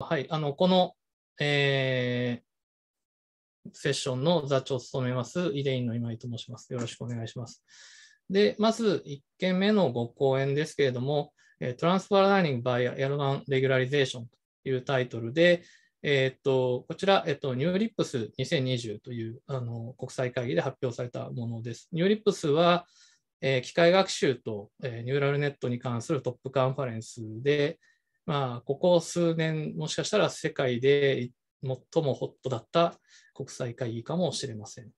はい、あのこの、えー、セッションの座長を務めます、イデインの今井と申します。よろしくお願いします。で、まず1件目のご講演ですけれども、トランスファーラーニング by L1 レギュラリゼーションというタイトルで、えー、っとこちら、えっと、ニューリップス2020というあの国際会議で発表されたものです。ニューリップスは、えー、機械学習と、えー、ニューラルネットに関するトップカンファレンスで、まあ、ここ数年、もしかしたら世界で最もホットだった国際会議かもしれません。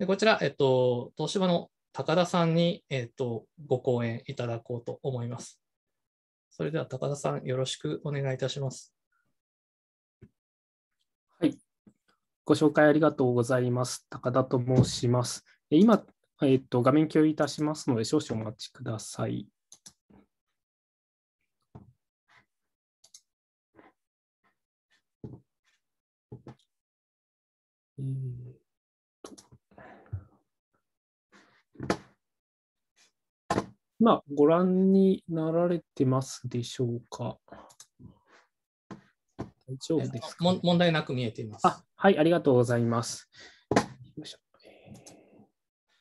でこちら、えっと、東芝の高田さんに、えっと、ご講演いただこうと思います。それでは高田さん、よろしくお願いいたします。はい。ご紹介ありがとうございます。高田と申します。今、えっと、画面共有いたしますので、少々お待ちください。えー、っと。まあ、ご覧になられてますでしょうか。大丈夫ですか、ね、問題なく見えています。はい、ありがとうございます。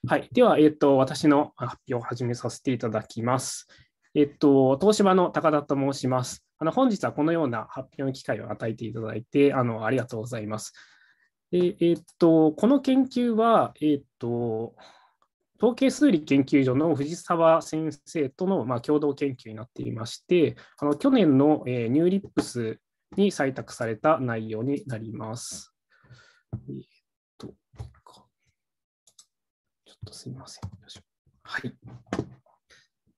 はい、では、えっ、ー、と、私の発表を始めさせていただきます。えっ、と、東芝の高田と申します。あの本日はこのような発表の機会を与えていただいてあの、ありがとうございます。でえー、っとこの研究は、えー、っと統計数理研究所の藤沢先生との、まあ、共同研究になっていまして、あの去年の、えー、ニューリップスに採択された内容になります。えー、っと、ちょっとすみません。はい。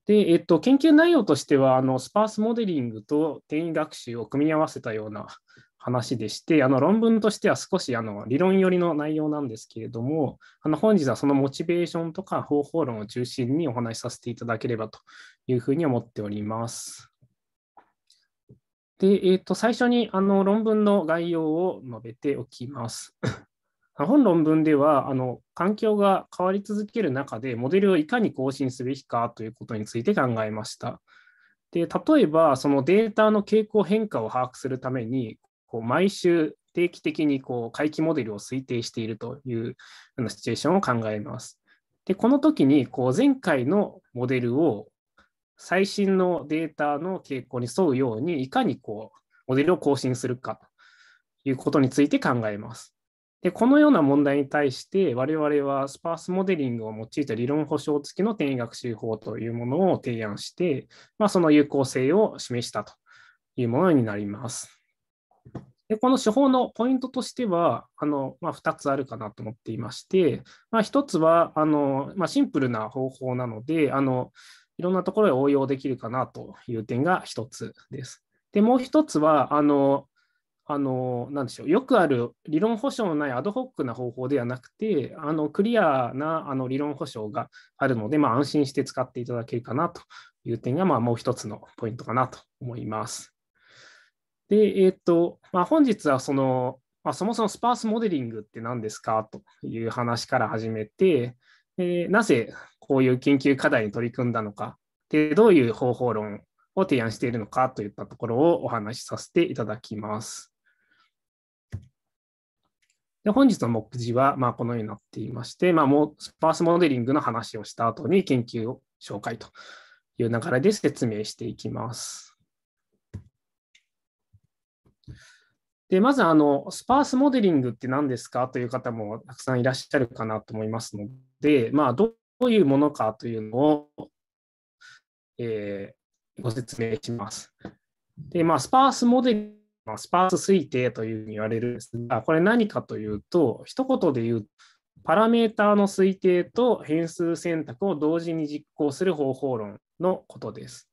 で、えっと、研究内容としては、あのスパースモデリングと転移学習を組み合わせたような話でして、あの論文としては少しあの理論寄りの内容なんですけれども、あの本日はそのモチベーションとか方法論を中心にお話しさせていただければというふうに思っております。で、えー、と最初にあの論文の概要を述べておきます。本論文ではあの、環境が変わり続ける中で、モデルをいかに更新すべきかということについて考えました。で例えば、そのデータの傾向変化を把握するために、こう毎週定期的にこう回帰モデルを推定しているというようなシチュエーションを考えます。で、この時にこう前回のモデルを最新のデータの傾向に沿うようにいかにこうモデルを更新するかということについて考えます。でこのような問題に対して我々はスパースモデリングを用いた理論保証付きの転移学習法というものを提案して、まあ、その有効性を示したというものになります。でこの手法のポイントとしては、あのまあ、2つあるかなと思っていまして、まあ、1つはあの、まあ、シンプルな方法なのであの、いろんなところへ応用できるかなという点が1つです。でもう1つはあのあのなんでしょうよくある理論保証のないアドホックな方法ではなくて、あのクリアなあの理論保証があるので、まあ、安心して使っていただけるかなという点が、まあ、もう1つのポイントかなと思います。で、えっ、ー、と、まあ、本日はその、まあ、そもそもスパースモデリングって何ですかという話から始めて、えー、なぜこういう研究課題に取り組んだのか、でどういう方法論を提案しているのかといったところをお話しさせていただきます。で本日の目次は、まあ、このようになっていまして、まあ、もうスパースモデリングの話をした後に研究を紹介という流れで説明していきます。で、まず、あの、スパースモデリングって何ですかという方もたくさんいらっしゃるかなと思いますので、まあ、どういうものかというのを、えー、ご説明します。で、まあ、スパースモデリング、スパース推定というふうに言われるんですが、これ何かというと、一言で言うと、パラメーターの推定と変数選択を同時に実行する方法論のことです。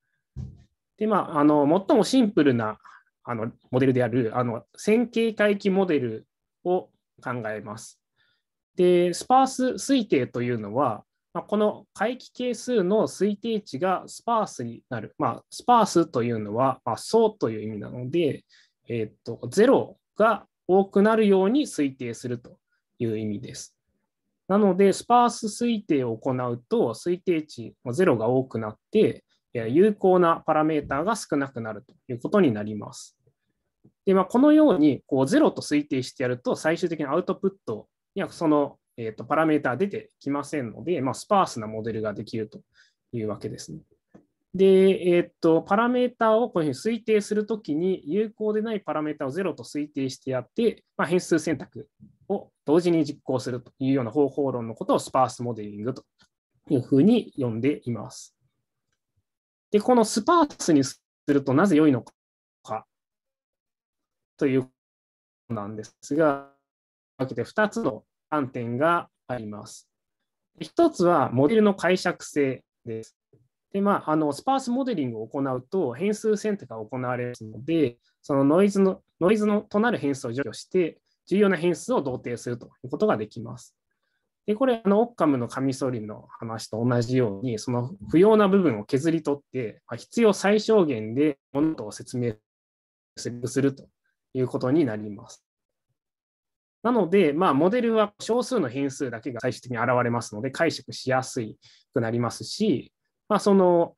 で、まあ、あの最もシンプルなあのモデルであるあの線形回帰モデルを考えます。で、スパース推定というのは、まあ、この回帰係数の推定値がスパースになる。まあ、スパースというのは、まあ、層という意味なので、えー、っと、0が多くなるように推定するという意味です。なので、スパース推定を行うと、推定値0が多くなって、有効なパラメータが少なくなるということになります。でまあ、このようにこう0と推定してやると最終的にアウトプットにはその、えー、とパラメーター出てきませんので、まあ、スパースなモデルができるというわけですね。で、えー、っとパラメータをこういうふうに推定するときに有効でないパラメータを0と推定してやって、まあ、変数選択を同時に実行するというような方法論のことをスパースモデリングというふうに呼んでいます。で、このスパースにするとなぜ良いのかということなんですが、分けて2つの観点があります。1つはモデルの解釈性です。でまあ、あのスパースモデリングを行うと変数選定が行われるので、そのノイズのノイズのとなる変数を除去して、重要な変数を同定するということができます。で、これ、あの、オッカムのカミソリの話と同じように、その不要な部分を削り取って、まあ、必要最小限で物事を説明するということになります。なので、まあ、モデルは少数の変数だけが最終的に現れますので、解釈しやすくなりますし、まあ、その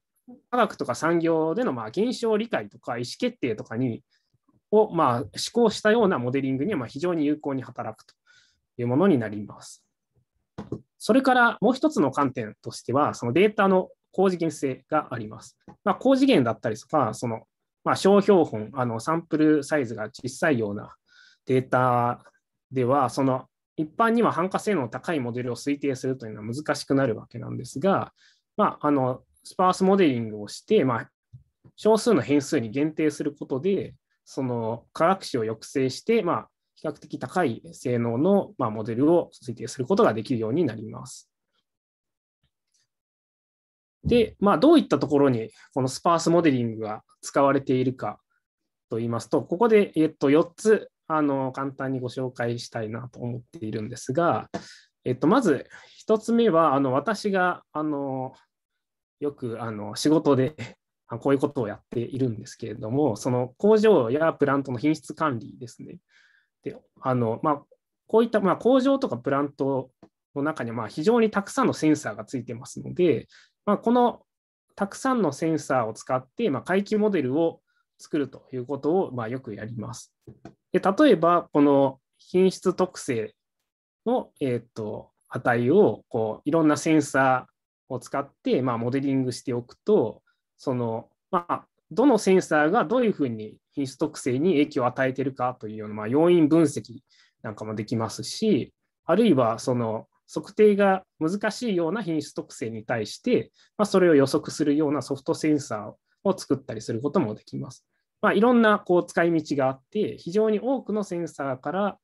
科学とか産業でのまあ現象理解とか意思決定とかにをまあ思考したようなモデリングにはま非常に有効に働くというものになります。それからもう一つの観点としては、そのデータの高次元性があります。まあ、高次元だったりとか、そのま小標本あの、サンプルサイズが小さいようなデータでは、その一般には繁華性能の高いモデルを推定するというのは難しくなるわけなんですが、まあ、あのスパースモデリングをして、まあ、少数の変数に限定することで、その科学史を抑制して、まあ、比較的高い性能の、まモデルを推定することができるようになります。で、まあ、どういったところにこのスパースモデリングが使われているかと言いますと、ここで、えっと、4つあの簡単にご紹介したいなと思っているんですが、えっと、まず1つ目はあの私があのよくあの仕事でこういうことをやっているんですけれども、その工場やプラントの品質管理ですね。であの、まあ、こういった、まあ、工場とかプラントの中にまあ非常にたくさんのセンサーがついてますので、まあ、このたくさんのセンサーを使って、まあ、回帰モデルを作るということを、まあ、よくやります。で例えば、この品質特性の、えーと、と値をこういろんなセンサーを使って、まあ、モデリングしておくと、そのまあ、どのセンサーがどういうふうに品質特性に影響を与えてるかというような、まあ、要因分析なんかもできますし、あるいはその測定が難しいような品質特性に対して、まあ、それを予測するようなソフトセンサーを作ったりすることもできます。まあ、いろんなこう使い道があって、非常に多くのセンサーから、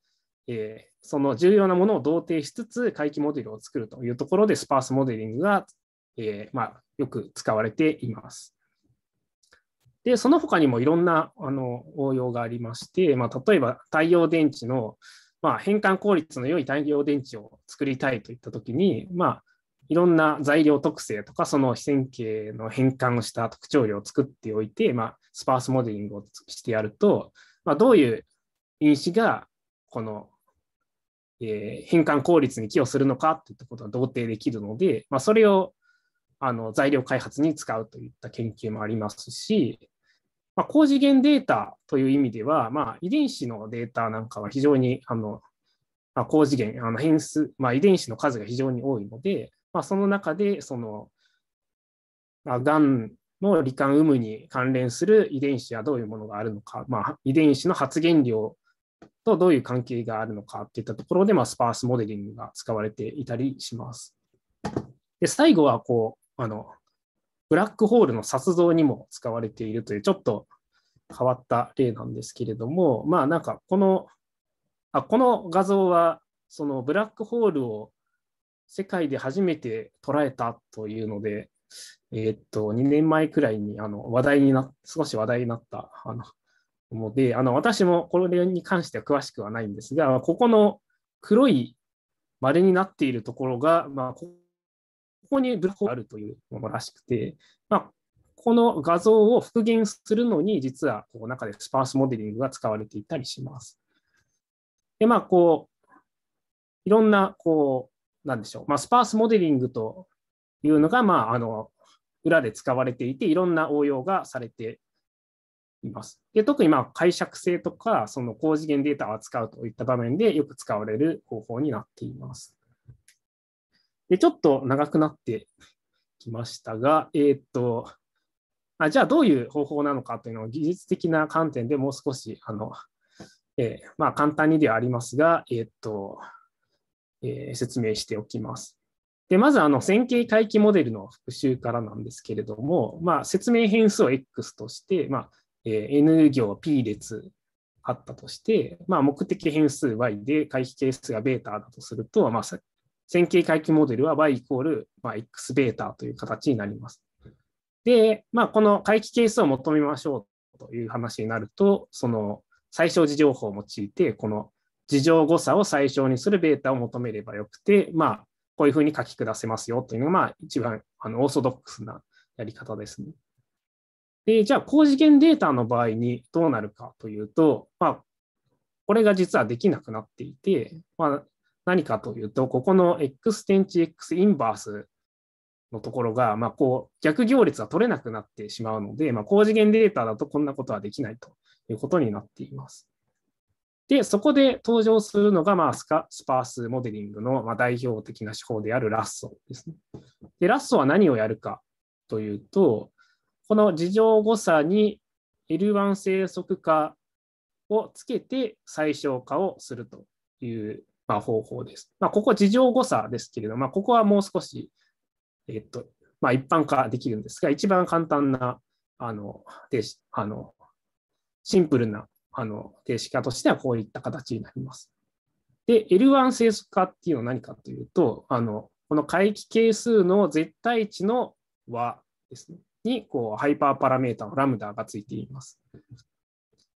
えー、その重要なものを同定しつつ、回帰モデルを作るというところで、スパースモデリングが、えー、まあ、よく使われています。で、その他にもいろんなあの応用がありまして、まあ、例えば太陽電池の、まあ、変換効率の良い太陽電池を作りたいといったときに、まあ、いろんな材料特性とか、その非線形の変換をした特徴量を作っておいて、まあ、スパースモデリングをしてやると、まあ、どういう因子がこの、えー、変換効率に寄与するのかといったことが同定できるので、まあ、それをあの材料開発に使うといった研究もありますし、まあ、高次元データという意味では、まあ、遺伝子のデータなんかは非常にあの、まあ、高次元、あの変数、まあ、遺伝子の数が非常に多いので、まあ、その中で、その、まあ、がんの罹患有無に関連する遺伝子はどういうものがあるのか、まあ、遺伝子の発現量とどういう関係があるのかといったところで、まあ、スパースモデリングが使われていたりします。で最後はこうあのブラックホールの撮像にも使われているという、ちょっと変わった例なんですけれども、まあなんかこの、あこの画像は、そのブラックホールを世界で初めて捉えたというので、えー、っと、2年前くらいにあの話題にな、少し話題になったあので、あの私もこれに関しては詳しくはないんですが、ここの黒い丸になっているところが、まあ、ここにブラックホールがあるというものらしくて、まあ、この画像を復元するのに、実はこう中でスパースモデリングが使われていたりします。で、まあ、こう、いろんな、こう、なんでしょう、まあ、スパースモデリングというのが、まあ、あの、裏で使われていて、いろんな応用がされています。で特にまあ解釈性とか、その高次元データを扱うといった場面でよく使われる方法になっています。で、ちょっと長くなってきましたが、えー、っと、あじゃあどういう方法なのかというのを技術的な観点でもう少し、あの、えー、まあ、簡単にではありますが、えー、っと、えー、説明しておきます。で、まず、あの、線形回帰モデルの復習からなんですけれども、まあ、説明変数を X として、まあ、え N 行 P 列あったとして、まあ、目的変数 Y で回避係数がベータだとすると、まあ、線形回帰モデルは y イコール、まあ、x ベータという形になります。で、まあ、この回帰係数を求めましょうという話になると、その最小事情法を用いて、この事情誤差を最小にするベータを求めればよくて、まあ、こういうふうに書き下せますよというのが、まあ、一番あのオーソドックスなやり方ですね。で、じゃあ、高次元データの場合にどうなるかというと、まあ、これが実はできなくなっていて、まあ、何かというと、ここの X 点値 X インバースのところが、まあ、こう逆行列は取れなくなってしまうので、まあ、高次元データだとこんなことはできないということになっています。で、そこで登場するのが、まあ、スカスパースモデリングの、ま代表的な手法であるラッソですね。で、ラッソは何をやるかというと、この事情誤差に L1 生息化をつけて最小化をするというまあ、方法です。まあ、ここ事情誤差ですけれども、まあ、ここはもう少し、えっとまあ、一般化できるんですが、一番簡単なあのあのシンプルなあの定式化としてはこういった形になります。で、L1 整数化っていうのは何かというと、あのこの回帰係数の絶対値の和ですね、にこうハイパーパラメータのラムダがついています。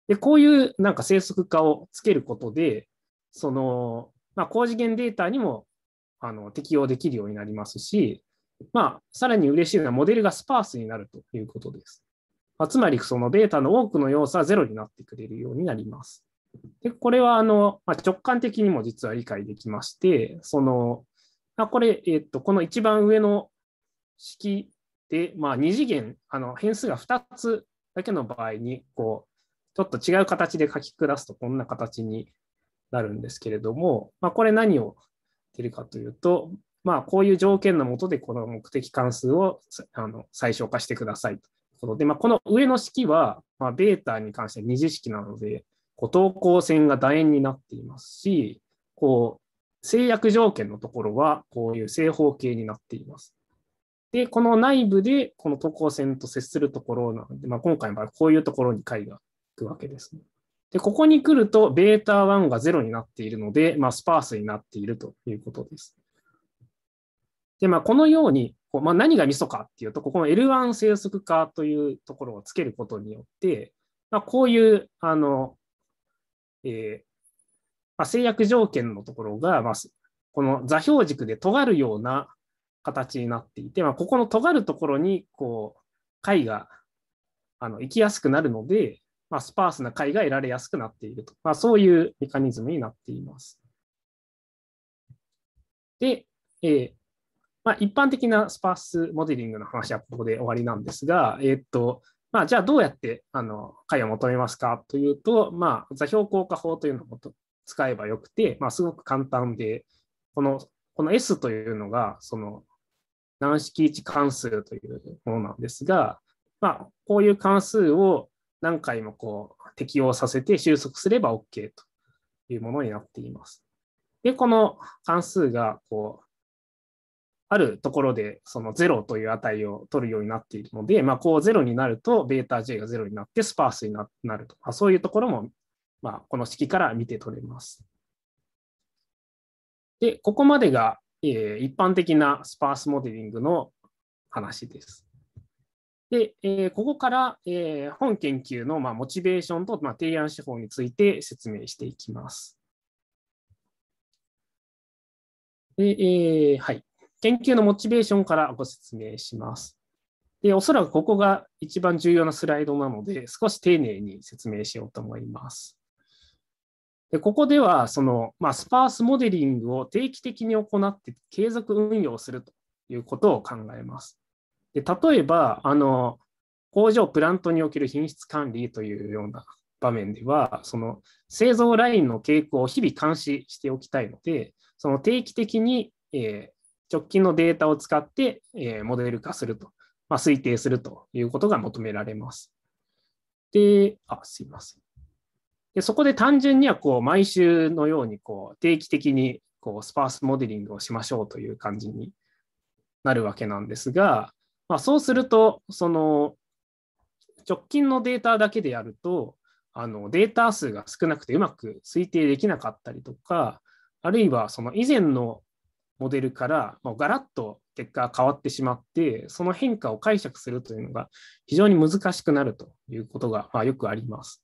で、こういうなんか整数化をつけることで、そのまあ、高次元データにもあの適用できるようになりますし、まあ、さらに嬉しいのはモデルがスパースになるということです。まあ、つまり、そのデータの多くの要素はゼロになってくれるようになります。でこれはあの、まあ、直感的にも実は理解できまして、そのまあ、これ、えっと、この一番上の式で、まあ、2次元あの、変数が2つだけの場合にこう、ちょっと違う形で書き下すとこんな形になるんですけれども、まあ、これ何を言ってるかというと、まあ、こういう条件のもとでこの目的関数をあの最小化してくださいということで、まあ、この上の式は、まあ、ベータに関して二次式なので、こう等高線が楕円になっていますし、こう制約条件のところはこういう正方形になっています。で、この内部でこの等高線と接するところなので、まあ、今回の場合こういうところに解がいくわけですね。で、ここに来ると、ベータ1が0になっているので、まあ、スパースになっているということです。で、まあ、このように、こうまあ、何がミソかっていうと、ここの L1 生息化というところをつけることによって、まあ、こういう、あの、えー、まあ、制約条件のところが、まあ、この座標軸で尖るような形になっていて、まあ、ここの尖るところに、こう、解があの行きやすくなるので、まあ、スパースな解が得られやすくなっていると、まあ、そういうメカニズムになっています。で、えー、まあ、一般的なスパースモデリングの話はここで終わりなんですが、えー、っとまあ、じゃあどうやってあの解を求めますかというと、まあ、座標効果法というのを使えばよくて、まあ、すごく簡単で、このこの S というのがその軟式位置関数というものなんですが、まあ、こういう関数を何回もこう適用させて収束すれば OK というものになっています。で、この関数がこうあるところでその0という値を取るようになっているので、まあ、こう0になると βj が0になってスパースになるとか、そういうところもまあこの式から見て取れます。で、ここまでが、えー、一般的なスパースモデリングの話です。で、えー、ここから、えー、本研究の、まあ、モチベーションと、まあ、提案手法について説明していきます。でえー、はい、研究のモチベーションからご説明します。でおそらくここが一番重要なスライドなので、少し丁寧に説明しようと思います。でここではその、まあ、スパースモデリングを定期的に行って継続運用するということを考えます。で例えばあの工場プラントにおける品質管理というような場面ではその製造ラインの傾向を日々監視しておきたいのでその定期的に、えー、直近のデータを使って、えー、モデル化すると、まあ、推定するということが求められます。で、あ、すいません。でそこで単純にはこう毎週のようにこう定期的にこうスパースモデリングをしましょうという感じになるわけなんですが、まあ、そうすると、その直近のデータだけでやると、あのデータ数が少なくてうまく推定できなかったりとか、あるいはその以前のモデルからもうガラッと結果が変わってしまって、その変化を解釈するというのが非常に難しくなるということが、まあ、よくあります。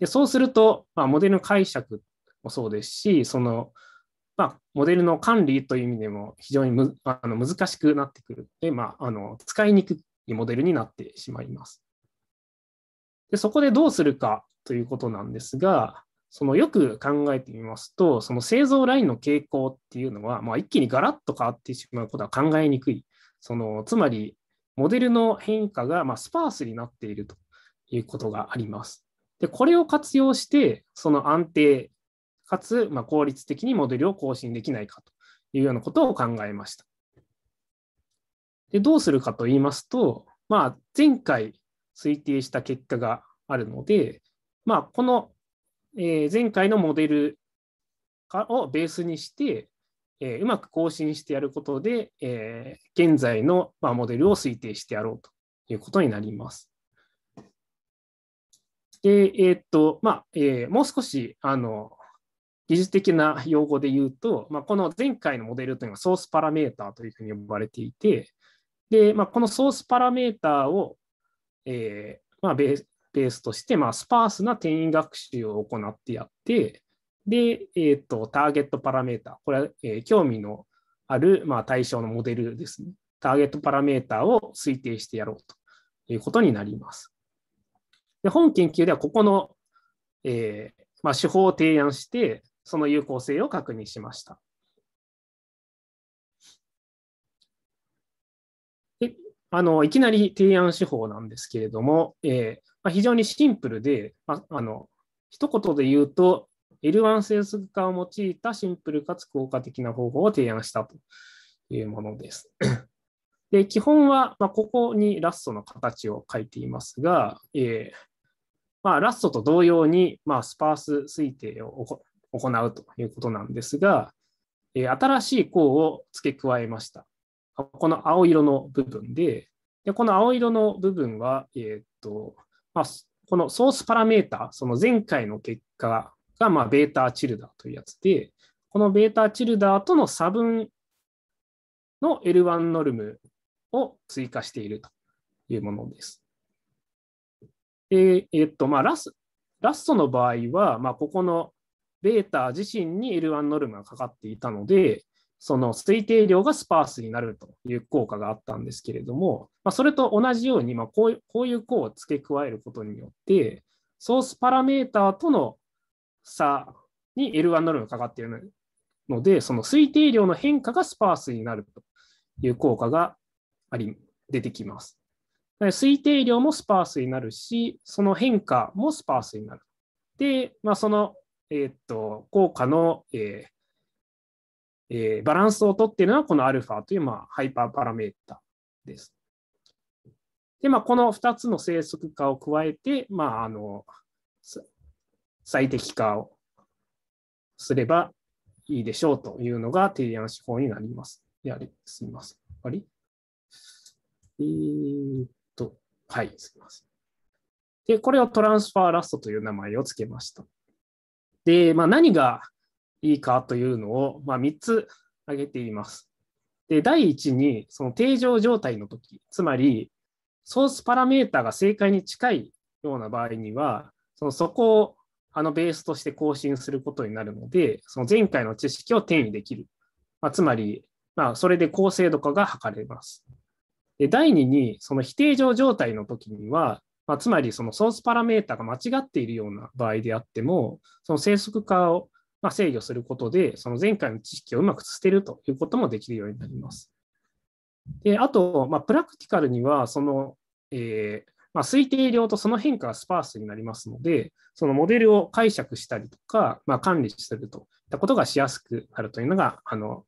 でそうすると、まあ、モデルの解釈もそうですし、そのまあ、モデルの管理という意味でも非常にむあの難しくなってくるで、まあ、あの使いにくいモデルになってしまいます。でそこでどうするかということなんですが、そのよく考えてみますと、その製造ラインの傾向っていうのは、まあ、一気にガラッと変わってしまうことは考えにくい。そのつまり、モデルの変化がまスパースになっているということがあります。でこれを活用して、その安定かつ、まあ、効率的にモデルを更新できないかというようなことを考えました。でどうするかと言いますと、まあ、前回推定した結果があるので、まあ、この、え前回のモデルをベースにして、えうまく更新してやることで、え現在の、まモデルを推定してやろうということになります。で、えー、っと、まあ、えー、もう少し、あの、技術的な用語で言うと、まあ、この前回のモデルというのはソースパラメータというふうに呼ばれていて、でまあ、このソースパラメータを、えー、まあ、ベースとして、まスパースな転移学習を行ってやって、で、えーと、ターゲットパラメータ、これは、えー、興味のある、ま対象のモデルですね。ターゲットパラメータを推定してやろうということになります。で本研究ではここの、えー、まあ、手法を提案して、その有効性を確認しました。であのいきなり提案手法なんですけれども、えーまあ、非常にシンプルで、まあ、あの一言で言うと、L1 整数化を用いたシンプルかつ効果的な方法を提案したというものです。で基本は、まあ、ここにラストの形を書いていますが、えーまあ、ラストと同様に、まあ、スパース推定を行うということなんですが、え新しい項を付け加えました。この青色の部分で、でこの青色の部分は、えーとまあ、このソースパラメータ、その前回の結果が、まあ、ベータチルダーというやつで、このベータチルダーとの差分の L1 ノルムを追加しているというものです。でえっとまあ、ラスラストの場合は、まあ、ここのベータ自身に L1 ノルマがかかっていたので、その推定量がスパースになるという効果があったんですけれども、まあ、それと同じように、まあ、こういうこういう項を付け加えることによって、ソースパラメータとの差に L1 ノルマがかかっているので、その推定量の変化がスパースになるという効果があり出てきます。推定量もスパースになるし、その変化もスパースになる。で、まあ、そのえー、っと、効果の、えーえー、バランスをとっているのはこのアルファという、まあ、ハイパーパラメータです。で、まあ、この2つの生息化を加えて、まあ、あの最適化をすればいいでしょうというのが提案手法になります。やすみません。あれえー、っと、はい、すみません。で、これをトランスファーラストという名前を付けました。で、まあ、何がいいかというのを、まあ、3つ挙げています。で、第1に、その定常状態の時、つまり、ソースパラメータが正解に近いような場合には、そのそこをあのベースとして更新することになるので、その前回の知識を転移できる。まあ、つまり、まあ、それで高精度化が図れます。で第2に、その非定常状態の時には、まあ、つまりそのソースパラメータが間違っているような場合であっても、その生息化をま制御することで、その前回の知識をうまく捨てるということもできるようになります。であと、まあ、プラクティカルにはその、えー、まあ、推定量とその変化がスパースになりますので、そのモデルを解釈したりとか、まあ、管理するといったことがしやすくなるというのが、あの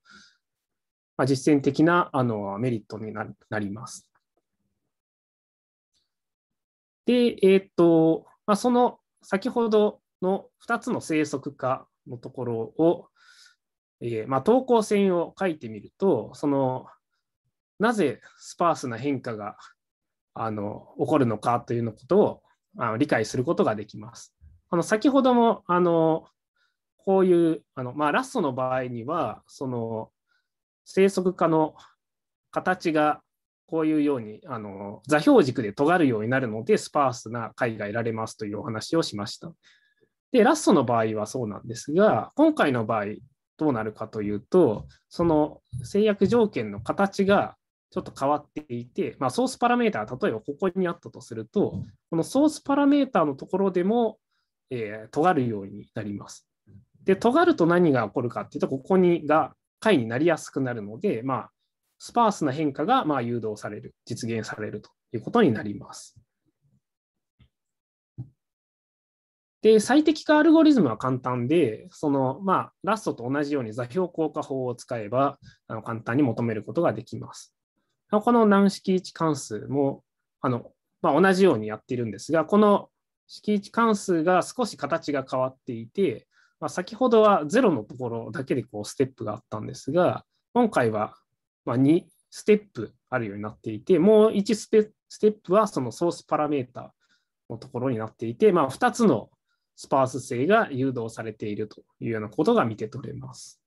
まあ、実践的なあのメリットになります。で、えっ、ー、と、まあ、その先ほどの2つの生息化のところを、えー、まあ、等高線を書いてみると、そのなぜスパースな変化があの起こるのかというのことをあの理解することができます。あの先ほどもあのこういうあの、まあ、ラストの場合にはその生息化の形がこういうようにあの座標軸で尖るようになるので、スパースな解が得られますというお話をしました。で、ラストの場合はそうなんですが、今回の場合、どうなるかというと、その制約条件の形がちょっと変わっていて、まあ、ソースパラメーター、例えばここにあったとすると、このソースパラメーターのところでも、えー、尖るようになります。で、尖ると何が起こるかっていうと、ここにが解になりやすくなるので、まあ、スパースな変化がまあ誘導される、実現されるということになります。で、最適化アルゴリズムは簡単で、その、まあ、ラストと同じように座標効果法を使えば、あの簡単に求めることができます。この何式位置関数も、あの、まあ、同じようにやっているんですが、この式位置関数が少し形が変わっていて、まあ、先ほどは0のところだけでこうステップがあったんですが、今回はまあ、2ステップあるようになっていて、もう1ステップはそのソースパラメータのところになっていて、まあ、2つのスパース性が誘導されているというようなことが見て取れます。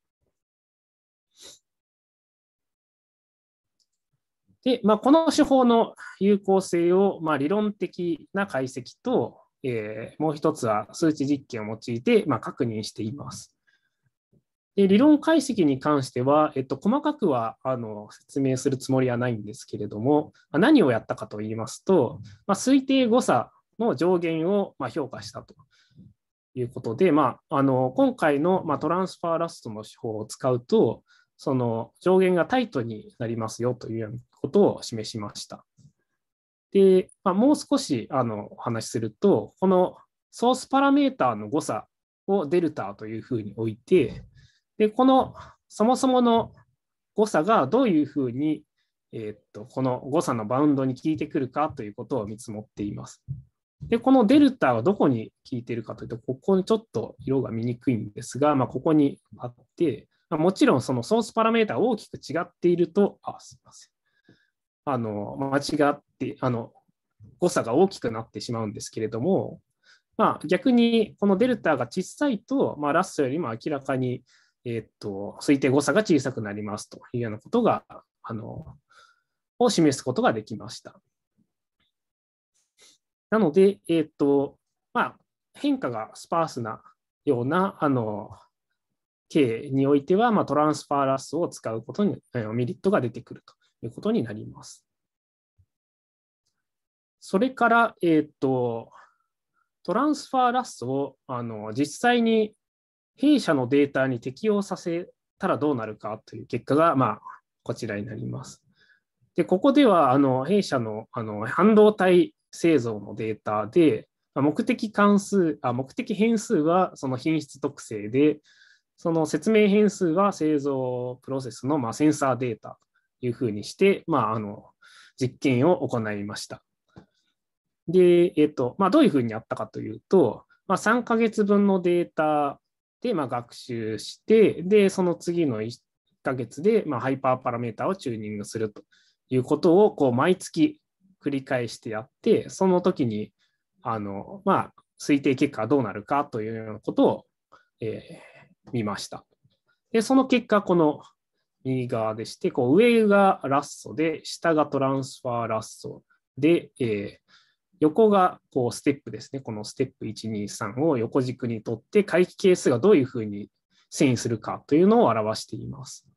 で、まあ、この手法の有効性を、まあ、理論的な解析と、えー、もう一つは数値実験を用いて、まあ、確認しています。で理論解析に関しては、えっと、細かくはあの説明するつもりはないんですけれども、ま何をやったかといいますと、まあ、推定誤差の上限をま評価したということで、まあ、あの今回のまトランスファーラストの手法を使うと、その上限がタイトになりますよというようなことを示しました。で、まあ、もう少しあのお話しすると、このソースパラメータの誤差をデルタというふうに置いて、で、このそもそもの誤差がどういうふうに、えー、っとこの誤差のバウンドに効いてくるかということを見積もっています。で、このデルタはどこに効いてるかというと、ここにちょっと色が見にくいんですが、まあ、ここにあって、まあ、もちろんそのソースパラメータ大きく違っていると、あ、すいません。あの、間違って、あの、誤差が大きくなってしまうんですけれども、まあ、逆にこのデルタが小さいと、まあ、ラストよりも明らかにえっと、推定誤差が小さくなりますというようなことが、あの、を示すことができました。なので、えっと、まあ、変化がスパースなような、あの、営においては、まあ、トランスファーラスを使うことにメリットが出てくるということになります。それから、えっ、ー、と、トランスファーラスをあの実際に弊社のデータに適用させたらどうなるかという結果が、まあ、こちらになります。で、ここでは、あの、弊社の、あの、半導体製造のデータで、目的関数、あ目的変数はその品質特性で、その説明変数は製造プロセスのまあセンサーデータというふうにして、まあ、あの実験を行いました。で、えっとまあ、どういうふうにやったかというと、まあ、3ヶ月分のデータで、まあ、学習して、で、その次の1ヶ月で、まあ、ハイパーパラメータをチューニングするということを、こう、毎月繰り返してやって、その時に、あの、まあ、推定結果どうなるかというようなことを、えー、見ました。で、その結果、この右側でして、こう上がラッソで、下がトランスファーラッソで、えー、横がこうステップですね。このステップ1、2、3を横軸にとって回帰係数がどういうふうに遷移するかというのを表しています。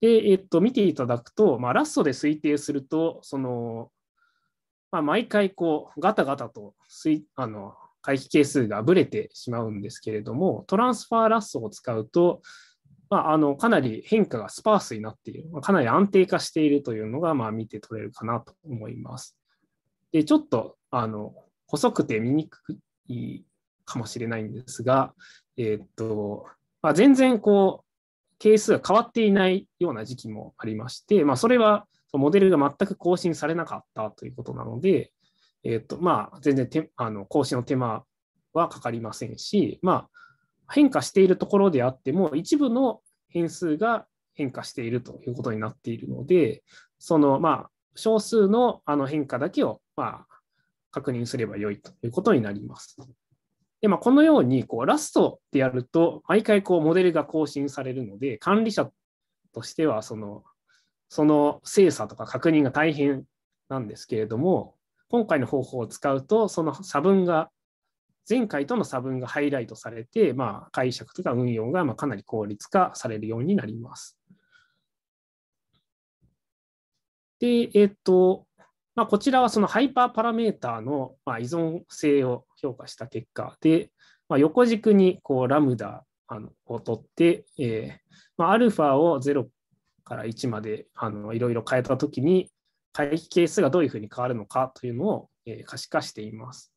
で、えっと、見ていただくと、まあ、ラストで推定すると、その、まあ、毎回こうガタガタと推あの回帰係数がぶれてしまうんですけれども、トランスファーラストを使うと、まあ、あのかなり変化がスパースになっている、まかなり安定化しているというのが、まあ、見て取れるかなと思います。で、ちょっと、あの、細くて見にくいかもしれないんですが、えー、っと、まあ、全然こう、係数が変わっていないような時期もありまして、まあ、それはモデルが全く更新されなかったということなので、えーとまあ、全然あの更新の手間はかかりませんし、まあ、変化しているところであっても、一部の変数が変化しているということになっているので、そのまあ少数のあの変化だけをまあ、確認すればよいということになります。でまあ、このようにこうラストでやると、毎回こうモデルが更新されるので、管理者としてはそのその精査とか確認が大変なんですけれども、今回の方法を使うと、その差分が、前回との差分がハイライトされて、まあ、解釈とか運用がまかなり効率化されるようになります。で、えっ、と、まあ、こちらはそのハイパーパラメーターのま依存性を評価した結果で、まあ、横軸にこうラムダを取って、えーまあ、アルファを0から1までいろいろ変えたときに、回帰係数がどういうふうに変わるのかというのを、え可視化しています。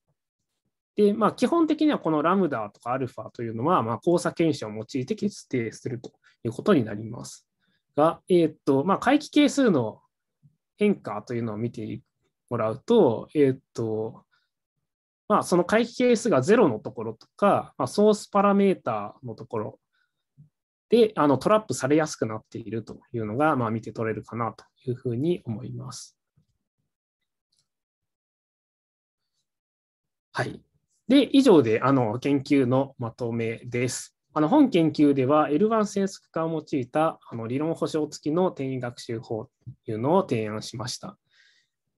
で、まあ、基本的にはこのラムダとかアルファというのは、まあ、交差検証を用いて決定するということになります。が、えー、っと、まあ、回帰係数の変化というのを見てもらうと、えっ、ー、と、まあ、その回帰係数が0のところとか、まあ、ソースパラメータのところであのトラップされやすくなっているというのが、まあ、見て取れるかなというふうに思います。はい。で、以上であの研究のまとめです。あの本研究では L1 潜速化を用いたあの理論保証付きの転移学習法というのを提案しました。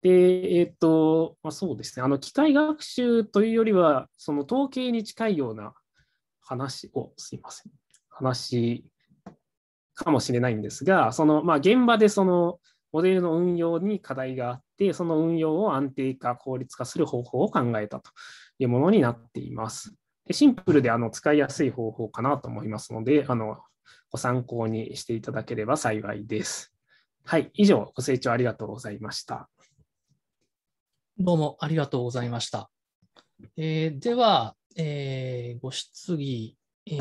で、えっ、ー、と、まあ、そうですね、あの機械学習というよりは、その統計に近いような話を、すいません、話かもしれないんですが、その、まあ、現場でそのモデルの運用に課題があって、その運用を安定化、効率化する方法を考えたというものになっています。シンプルであの使いやすい方法かなと思いますので、あのご参考にしていただければ幸いです。はい、以上、ご清聴ありがとうございました。どうもありがとうございました。えー、では、えー、ご質疑、え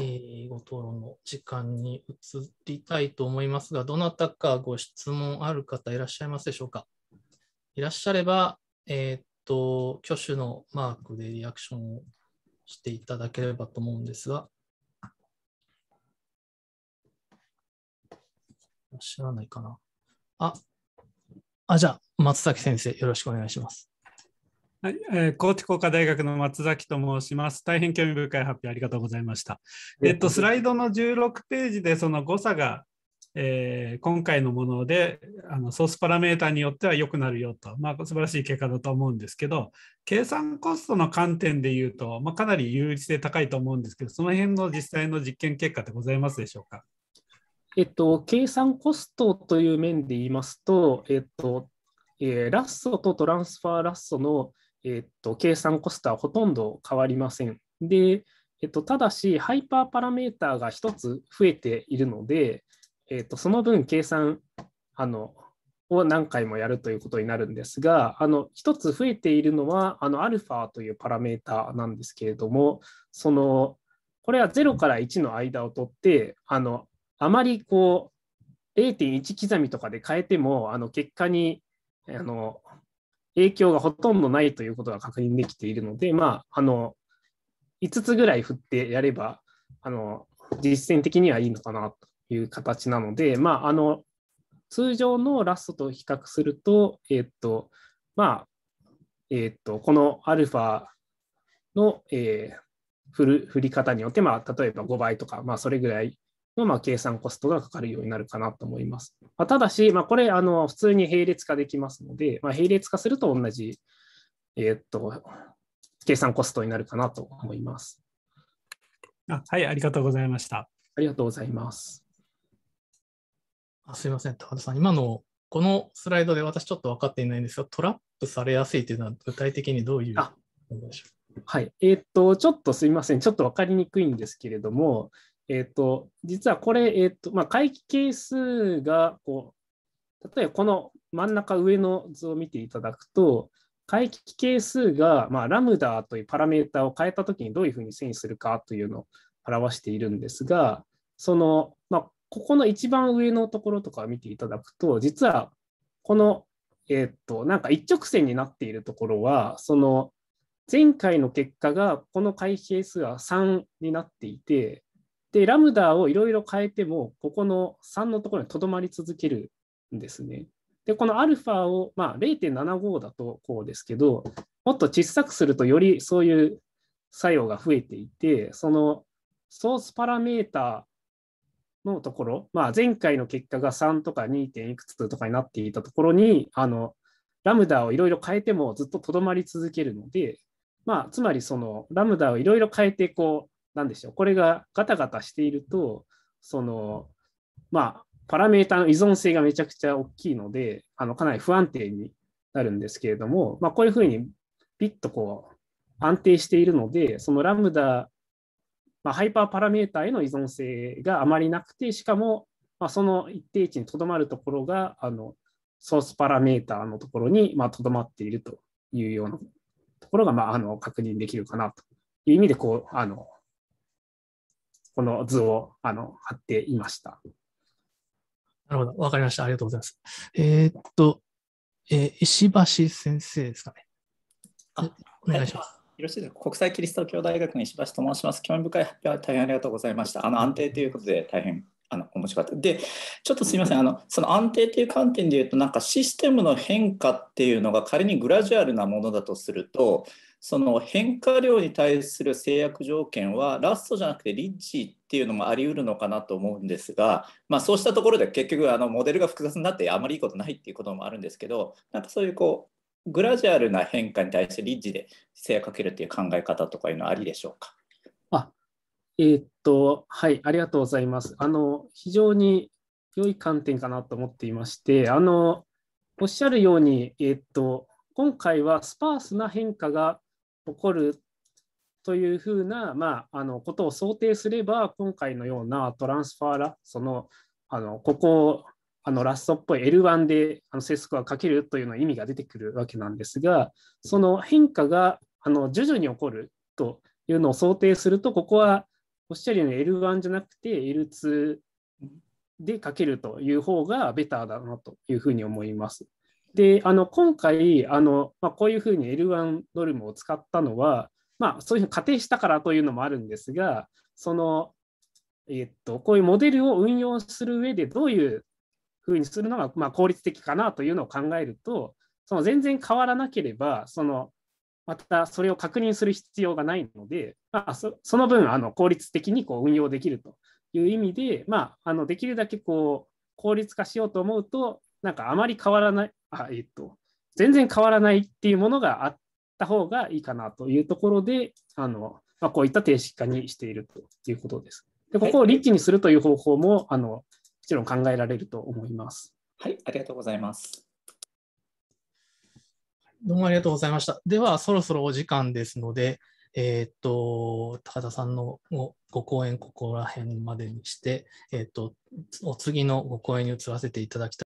ー、ご討論の時間に移りたいと思いますが、どなたかご質問ある方いらっしゃいますでしょうかいらっしゃれば、えっと、挙手のマークでリアクションをしていただければと思うんですが、知ららないかな。あ、あじゃあ、松崎先生、よろしくお願いします。はい、えー、高知工科大学の松崎と申します。大変興味深い発表ありがとうございました。えっと、スライドの16ページでその誤差がえー、今回のものであのソースパラメータによっては良くなるよと、まあ、素晴らしい結果だと思うんですけど計算コストの観点でいうと、まあ、かなり有利性高いと思うんですけどその辺の実際の実験結果ってございますでしょうか。えっと、計算コストという面で言いますと、えっとえー、ラッソとトランスファーラッソの、えっと、計算コストはほとんど変わりません。で、えっと、ただし、ハイパーパラメータが1つ増えているので、えーと、その分計算あのを何回もやるということになるんですが、あの1つ増えているのは、あのアルファというパラメータなんですけれども、そのこれは0から1の間を取って、あのあまりこう0.1刻みとかで変えても、あの結果にあの影響がほとんどないということが確認できているので、まあ、あの5つぐらい振ってやれば、あの実践的にはいいのかなという形なので、まあ、あの通常のラストと比較すると、えっとまあえっとこのアルファの、えー、振る振り方によって、まあ、例えば5倍とか、まあ、それぐらいの、まあ、計算コストがかかるようになるかなと思います。まあ、ただし、まあ、これあの、普通に並列化できますので、まあ、並列化すると同じ、えー、っと計算コストになるかなと思います。あはい、ありがとうございました。ありがとうございます。あすいません、高田さん、今のこのスライドで私ちょっと分かっていないんですが、トラップされやすいというのは具体的にどういうことでしょうはい、えー、っと、ちょっとすみません、ちょっと分かりにくいんですけれども、えー、っと、実はこれ、えー、っと、まあ、回帰係数が、こう、例えばこの真ん中上の図を見ていただくと、回帰係数が、まあ、ラムダというパラメータを変えたときにどういうふうに遷移するかというのを表しているんですが、そのここの一番上のところとかを見ていただくと、実はこの、えー、っと、なんか一直線になっているところは、その前回の結果がこの回係数は3になっていて、で、ラムダをいろいろ変えても、ここの3のところにとどまり続けるんですね。で、このアルファを、まあ、0.75だとこうですけど、もっと小さくするとよりそういう作用が増えていて、そのソースパラメータのところ、まあ、前回の結果が3とか 2. 点いくつとかになっていたところに、あのラムダをいろいろ変えてもずっととどまり続けるので、まあ、つまりそのラムダをいろいろ変えてこう、なんでしょう、これがガタガタしていると、そのまあ、パラメータの依存性がめちゃくちゃ大きいので、あのかなり不安定になるんですけれども、まあ、こういうふうにピッとこう安定しているので、そのラムダまあ、ハイパーパラメータへの依存性があまりなくて、しかも、まあ、その一定値にとどまるところが、あのソースパラメータのところにとどまっているというようなところが、まあ、あの確認できるかなという意味でこうあの、この図をあの貼っていました。なるほど、わかりました。ありがとうございます。えー、っと、えー、石橋先生ですかね。あお願いします。よろしいですか国際キリスト教大学の石橋と申します。興味深い発表は大変ありがとうございました。あの安定ということで大変あの面白かった。で、ちょっとすみません、あのその安定という観点で言うと、なんかシステムの変化っていうのが仮にグラジュアルなものだとすると、その変化量に対する制約条件はラストじゃなくてリッチっていうのもあり得るのかなと思うんですが、まあ、そうしたところで結局あのモデルが複雑になってあまりいいことないっていうこともあるんですけどなんかそういうこうグラジュアルな変化に対してリッジで姿勢をかけるという考え方とかいうのはありでしょうか。あえー、っと、はい、ありがとうございます。あの、非常に良い観点かなと思っていまして、あの、おっしゃるように、えー、っと、今回はスパースな変化が起こるというふうな、まあ、あのことを想定すれば、今回のようなトランスファーラ、その、あのここあのラストっぽい L1 であのはかけるというの意味が出てくるわけなんですが、その変化があの徐々に起こるというのを想定すると、ここはおっしゃるように L1 じゃなくて L2 でかけるという方がベターだなというふうに思います。で、あの今回あの、まあ、こういうふうに L1 ノルムを使ったのは、まあ、そういうふうに仮定したからというのもあるんですが、そのえっと、こういうモデルを運用する上でどういうふうにするのが、まあ、効率的かなというのを考えると、その全然変わらなければ、そのまたそれを確認する必要がないので、まあ、その分あの効率的にこう運用できるという意味で、まあ、あのできるだけこう効率化しようと思うと、なんかあまり変わらない、あえっと、全然変わらないっていうものがあった方がいいかなというところで、あのまあ、こういった定式化にしているということです。でここをリッチにするという方法もあのもちろん考えられると思います。はい、ありがとうございます。どうもありがとうございました。では、そろそろお時間ですので、えー、っと、高田さんのご講演、ここら辺までにして、えー、っと、お次のご講演に移らせていただきたい